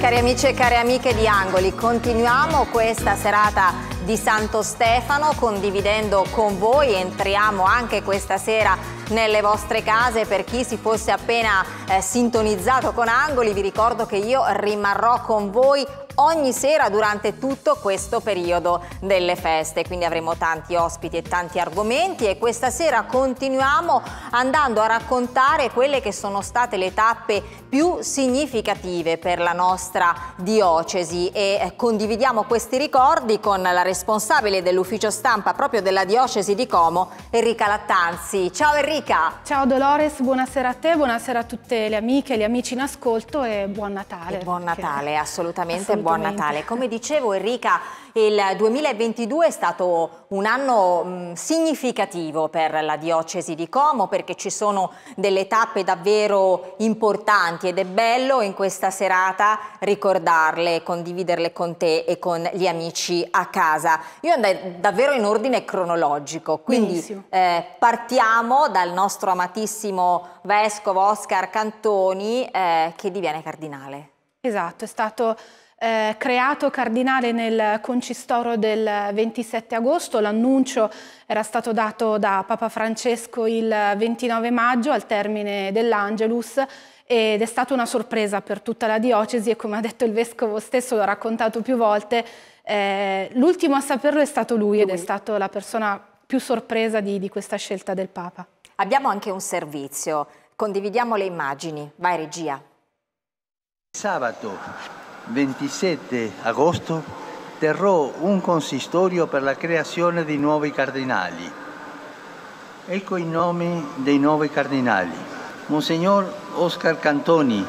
Cari amici e care amiche di Angoli, continuiamo questa serata di Santo Stefano condividendo con voi, entriamo anche questa sera nelle vostre case per chi si fosse appena eh, sintonizzato con Angoli vi ricordo che io rimarrò con voi ogni sera durante tutto questo periodo delle feste quindi avremo tanti ospiti e tanti argomenti e questa sera continuiamo andando a raccontare quelle che sono state le tappe più significative per la nostra diocesi e eh, condividiamo questi ricordi con la responsabile dell'ufficio stampa proprio della diocesi di Como Enrica Lattanzi. Ciao Enrica! Federica. Ciao Dolores, buonasera a te, buonasera a tutte le amiche e gli amici in ascolto e buon Natale. E buon Natale, assolutamente, assolutamente buon Natale. Come dicevo Enrica, il 2022 è stato un anno mh, mm, significativo per la diocesi di Como perché ci sono delle tappe davvero importanti ed è bello in questa serata ricordarle, condividerle con te e con gli amici a casa. Io andrei davvero in ordine cronologico, quindi eh, partiamo dal al nostro amatissimo vescovo Oscar Cantoni eh, che diviene cardinale. Esatto, è stato eh, creato cardinale nel concistoro del 27 agosto, l'annuncio era stato dato da Papa Francesco il 29 maggio al termine dell'Angelus ed è stata una sorpresa per tutta la diocesi e come ha detto il vescovo stesso, l'ho raccontato più volte, eh, l'ultimo a saperlo è stato lui, lui ed è stata la persona più sorpresa di, di questa scelta del Papa. Abbiamo anche un servizio, condividiamo le immagini. Vai regia. Sabato 27 agosto terrò un consistorio per la creazione di nuovi cardinali. Ecco i nomi dei nuovi cardinali. Monsignor Oscar Cantoni,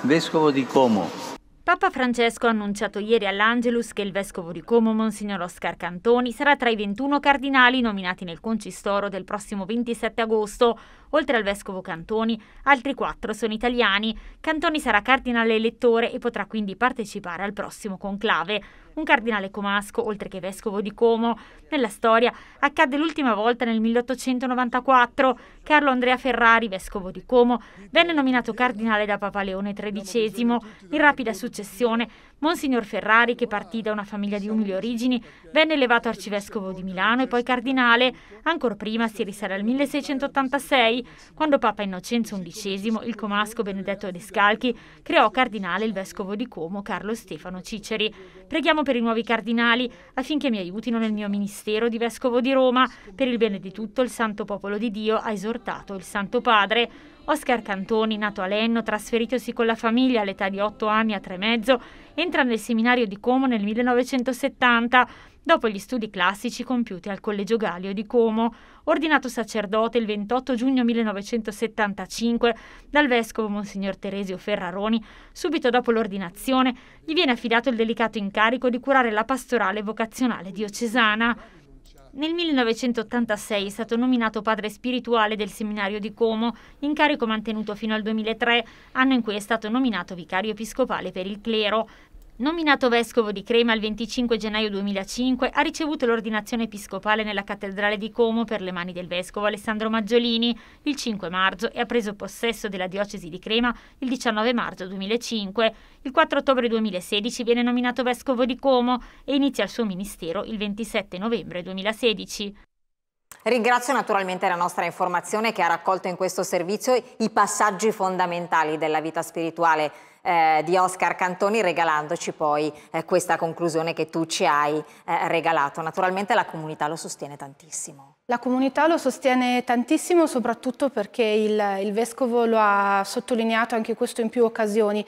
vescovo di Como. Papa Francesco ha annunciato ieri all'Angelus che il vescovo di Como, Monsignor Oscar Cantoni, sarà tra i 21 cardinali nominati nel concistoro del prossimo 27 agosto. Oltre al vescovo Cantoni, altri quattro sono italiani. Cantoni sarà cardinale elettore e potrà quindi partecipare al prossimo conclave un cardinale comasco, oltre che vescovo di Como. Nella storia accadde l'ultima volta nel 1894. Carlo Andrea Ferrari, vescovo di Como, venne nominato cardinale da Papa Leone XIII. In rapida successione Monsignor Ferrari, che partì da una famiglia di umili origini, venne elevato arcivescovo di Milano e poi cardinale. Ancora prima si risale al 1686, quando Papa Innocenzo XI, il comasco Benedetto Descalchi, creò cardinale il vescovo di Como Carlo Stefano Ciceri. Preghiamo per i nuovi cardinali affinché mi aiutino nel mio ministero di vescovo di Roma. Per il bene di tutto il santo popolo di Dio ha esortato il Santo Padre. Oscar Cantoni, nato a Lenno, trasferitosi con la famiglia all'età di 8 anni a tre e mezzo, entra nel seminario di Como nel 1970, dopo gli studi classici compiuti al Collegio Galio di Como, ordinato sacerdote il 28 giugno 1975 dal vescovo Monsignor Teresio Ferraroni, subito dopo l'ordinazione gli viene affidato il delicato incarico di curare la pastorale vocazionale diocesana. Nel 1986 è stato nominato padre spirituale del seminario di Como, incarico mantenuto fino al 2003, anno in cui è stato nominato vicario episcopale per il clero. Nominato vescovo di Crema il 25 gennaio 2005, ha ricevuto l'ordinazione episcopale nella cattedrale di Como per le mani del vescovo Alessandro Maggiolini il 5 marzo e ha preso possesso della diocesi di Crema il 19 marzo 2005. Il 4 ottobre 2016 viene nominato vescovo di Como e inizia il suo ministero il 27 novembre 2016. Ringrazio naturalmente la nostra informazione che ha raccolto in questo servizio i passaggi fondamentali della vita spirituale eh, di Oscar Cantoni regalandoci poi eh, questa conclusione che tu ci hai eh, regalato. Naturalmente la comunità lo sostiene tantissimo. La comunità lo sostiene tantissimo soprattutto perché il, il Vescovo lo ha sottolineato anche questo in più occasioni.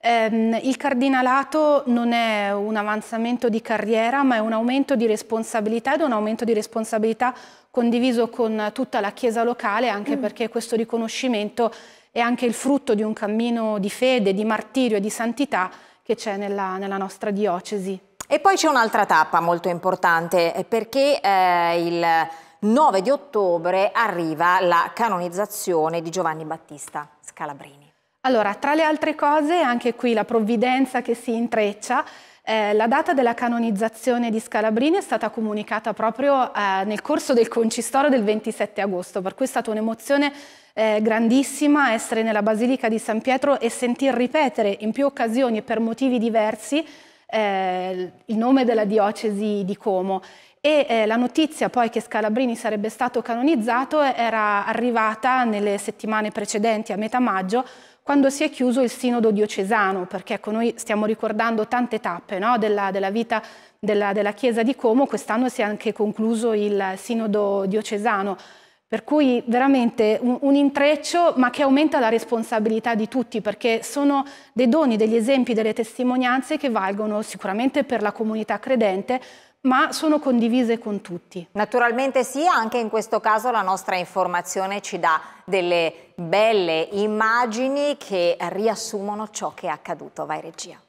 Ehm, il cardinalato non è un avanzamento di carriera ma è un aumento di responsabilità ed è un aumento di responsabilità condiviso con tutta la Chiesa locale, anche mm. perché questo riconoscimento è anche il frutto di un cammino di fede, di martirio e di santità che c'è nella, nella nostra diocesi. E poi c'è un'altra tappa molto importante eh, perché eh, il 9 di ottobre arriva la canonizzazione di Giovanni Battista Scalabrini. Allora, tra le altre cose, anche qui la provvidenza che si intreccia, eh, la data della canonizzazione di Scalabrini è stata comunicata proprio eh, nel corso del concistoro del 27 agosto, per cui è stata un'emozione eh, grandissima essere nella Basilica di San Pietro e sentir ripetere in più occasioni e per motivi diversi eh, il nome della diocesi di Como. E eh, la notizia poi che Scalabrini sarebbe stato canonizzato era arrivata nelle settimane precedenti, a metà maggio, quando si è chiuso il sinodo diocesano, perché ecco, noi stiamo ricordando tante tappe no? della, della, vita della, della, Chiesa di Como, quest'anno si è anche concluso il sinodo diocesano, per cui veramente un, un intreccio ma che aumenta la responsabilità di tutti, perché sono dei doni, degli esempi, delle testimonianze che valgono sicuramente per la comunità credente, ma sono condivise con tutti. Naturalmente sì, anche in questo caso la nostra informazione ci dà delle belle immagini che riassumono ciò che è accaduto. Vai regia.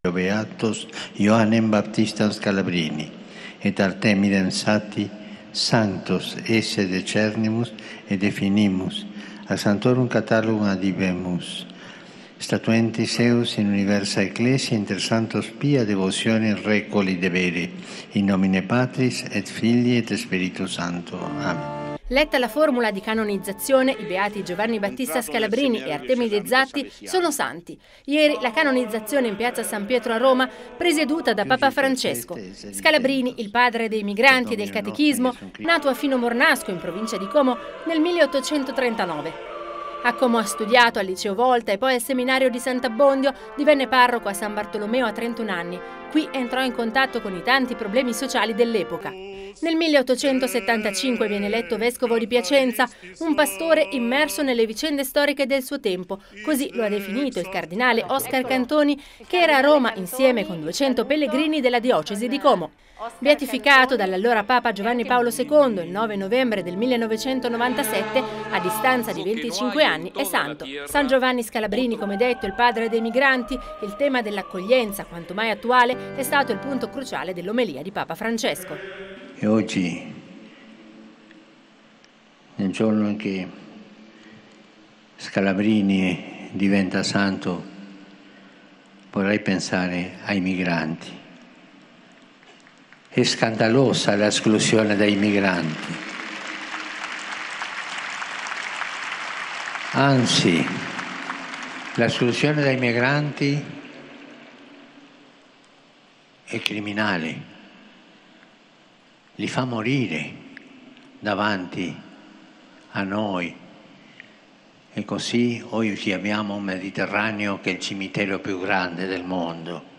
Beatos Ioannem Baptistas Calabrini et Artemidem Sati Santos esse decernimus et definimus a Santorum Catalum adivemus statuenti Seus in universa ecclesia inter santos pia devozione recoli deberi, in nomine Patris et Figli et Spirito Santo. Amen. Letta la formula di canonizzazione, i beati Giovanni Battista Scalabrini e Artemide Zatti sono santi. Ieri la canonizzazione in piazza San Pietro a Roma, presieduta da Papa Francesco. Scalabrini, il padre dei migranti e del catechismo, nato a Fino Mornasco in provincia di Como nel 1839. A Como ha studiato al liceo Volta e poi al seminario di Sant'Abbondio, divenne parroco a San Bartolomeo a 31 anni. Qui entrò in contatto con i tanti problemi sociali dell'epoca. Nel 1875 viene eletto vescovo di Piacenza, un pastore immerso nelle vicende storiche del suo tempo, così lo ha definito il cardinale Oscar Cantoni, che era a Roma insieme con 200 pellegrini della diocesi di Como. Beatificato dall'allora Papa Giovanni Paolo II il 9 novembre del 1997, a distanza di 25 anni, è santo. San Giovanni Scalabrini, come detto, il padre dei migranti, il tema dell'accoglienza, quanto mai attuale, è stato il punto cruciale dell'omelia di Papa Francesco. E oggi, nel giorno in che Scalabrini diventa santo, vorrei pensare ai migranti. È scandalosa l'esclusione dei migranti. Anzi, l'esclusione dei migranti è criminale li fa morire davanti a noi. E così oggi un Mediterraneo che è il cimitero più grande del mondo.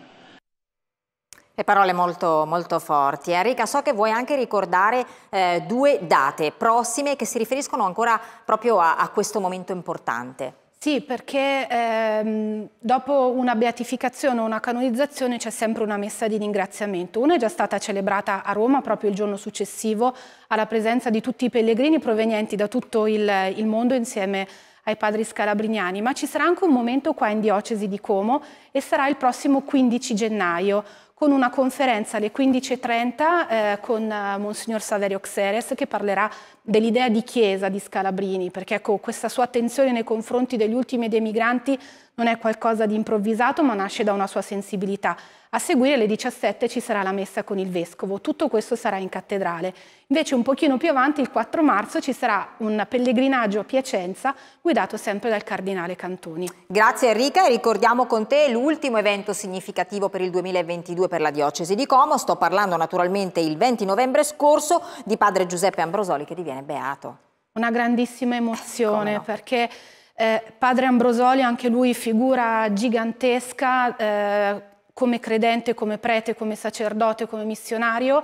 E parole molto, molto forti. Enrica, so che vuoi anche ricordare eh, due date prossime che si riferiscono ancora proprio a, a questo momento importante. Sì, perché ehm, dopo una beatificazione o una canonizzazione c'è sempre una messa di ringraziamento. Una è già stata celebrata a Roma proprio il giorno successivo alla presenza di tutti i pellegrini provenienti da tutto il, il mondo insieme ai padri scalabriniani, ma ci sarà anche un momento qua in diocesi di Como e sarà il prossimo 15 gennaio con una conferenza alle 15.30 eh, con eh, Monsignor Saverio Xeres che parlerà dell'idea di chiesa di Scalabrini, perché ecco, questa sua attenzione nei confronti degli ultimi e dei migranti non è qualcosa di improvvisato, ma nasce da una sua sensibilità. A seguire alle 17 ci sarà la messa con il vescovo, tutto questo sarà in cattedrale. Invece un pochino più avanti, il 4 marzo, ci sarà un pellegrinaggio a Piacenza guidato sempre dal cardinale Cantoni. Grazie Enrica e ricordiamo con te l'ultimo evento significativo per il 2022 per la diocesi di Como. Sto parlando naturalmente il 20 novembre scorso di padre Giuseppe Ambrosoli che diviene beato. Una grandissima emozione no. perché eh, padre Ambrosoli, anche lui figura gigantesca, eh, come credente, come prete, come sacerdote, come missionario.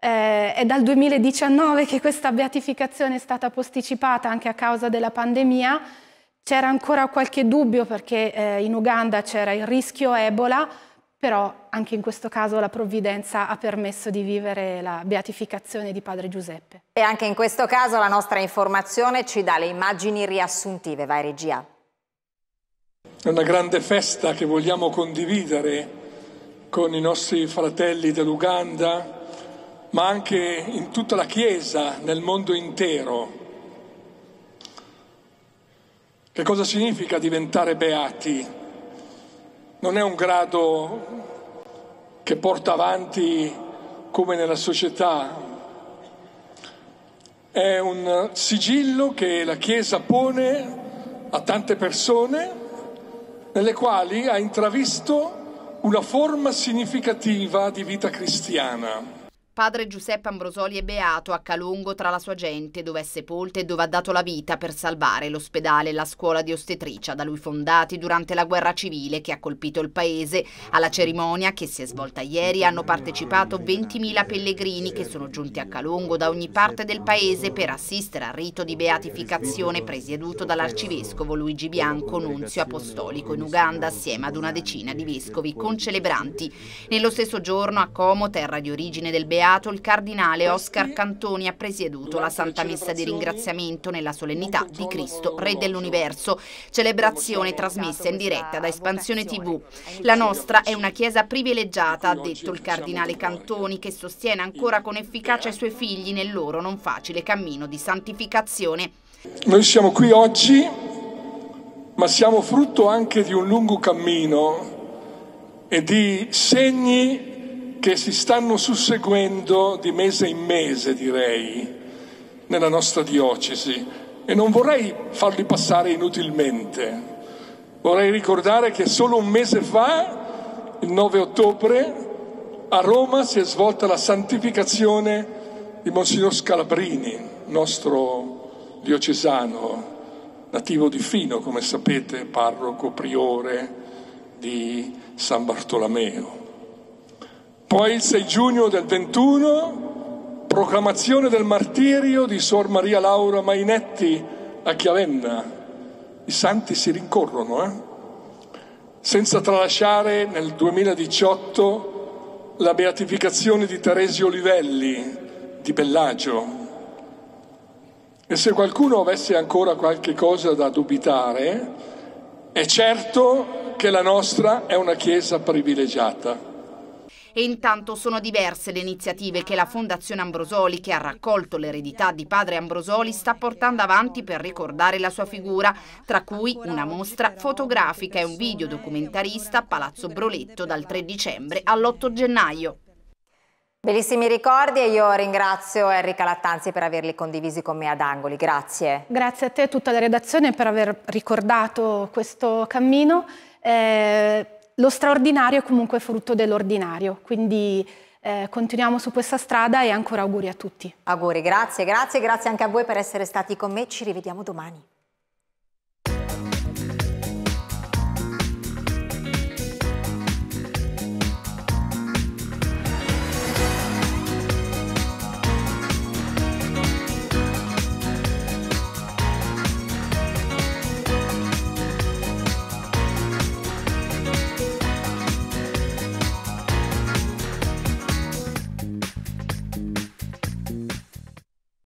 Eh, è dal 2019 che questa beatificazione è stata posticipata anche a causa della pandemia. C'era ancora qualche dubbio perché eh, in Uganda c'era il rischio Ebola, però anche in questo caso la provvidenza ha permesso di vivere la beatificazione di padre Giuseppe. E anche in questo caso la nostra informazione ci dà le immagini riassuntive, vai regia. È una grande festa che vogliamo condividere con i nostri fratelli dell'Uganda, ma anche in tutta la Chiesa, nel mondo intero. Che cosa significa diventare beati? Non è un grado che porta avanti come nella società, è un sigillo che la Chiesa pone a tante persone nelle quali ha intravisto una forma significativa di vita cristiana padre Giuseppe Ambrosoli è beato a Calongo tra la sua gente, dove è sepolta e dove ha dato la vita per salvare l'ospedale e la scuola di ostetricia da lui fondati durante la guerra civile che ha colpito il paese. Alla cerimonia che si è svolta ieri hanno partecipato 20.000 pellegrini che sono giunti a Calongo da ogni parte del paese per assistere al rito di beatificazione presieduto dall'arcivescovo Luigi Bianco, nunzio apostolico in Uganda, assieme ad una decina di vescovi concelebranti. Nello stesso giorno a Como, terra di origine del beato, beato il cardinale Oscar Cantoni ha presieduto la Santa Messa di ringraziamento nella solennità di Cristo, Re dell'Universo, celebrazione trasmessa in diretta da Espansione TV. La nostra è una chiesa privilegiata, ha detto il cardinale Cantoni, che sostiene ancora con efficacia i suoi figli nel loro non facile cammino di santificazione. Noi siamo qui oggi, ma siamo frutto anche di un lungo cammino e di segni che si stanno susseguendo di mese in mese, direi, nella nostra diocesi e non vorrei farli passare inutilmente. Vorrei ricordare che solo un mese fa, il 9 ottobre, a Roma si è svolta la santificazione di Monsignor Scalabrini, nostro diocesano, nativo di Fino, come sapete, parroco priore di San Bartolomeo. Poi il 6 giugno del 21, proclamazione del martirio di Suor Maria Laura Mainetti a Chiavenna. I santi si rincorrono, eh? senza tralasciare nel 2018 la beatificazione di Teresio Livelli di Bellagio. E se qualcuno avesse ancora qualche cosa da dubitare, è certo che la nostra è una Chiesa privilegiata. E intanto sono diverse le iniziative che la Fondazione Ambrosoli, che ha raccolto l'eredità di padre Ambrosoli, sta portando avanti per ricordare la sua figura, tra cui una mostra fotografica e un video documentarista a Palazzo Broletto dal 3 dicembre all'8 gennaio. Bellissimi ricordi e io ringrazio Enrica Lattanzi per averli condivisi con me ad Angoli, grazie. Grazie a te e a tutta la redazione per aver ricordato questo cammino. Eh, lo straordinario è comunque frutto dell'ordinario, quindi eh, continuiamo su questa strada e ancora auguri a tutti. Auguri, grazie, grazie, grazie anche a voi per essere stati con me, ci rivediamo domani.